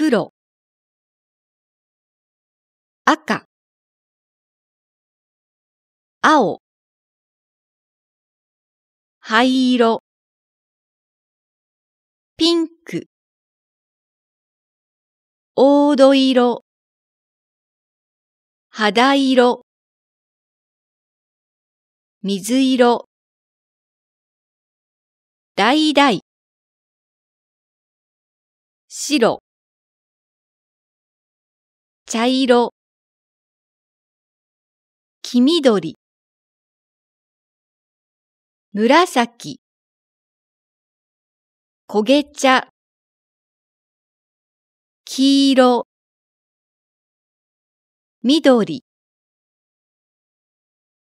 黒赤青灰色ピンク黄土色肌色水色橙白茶色黄緑紫焦げ茶黄色緑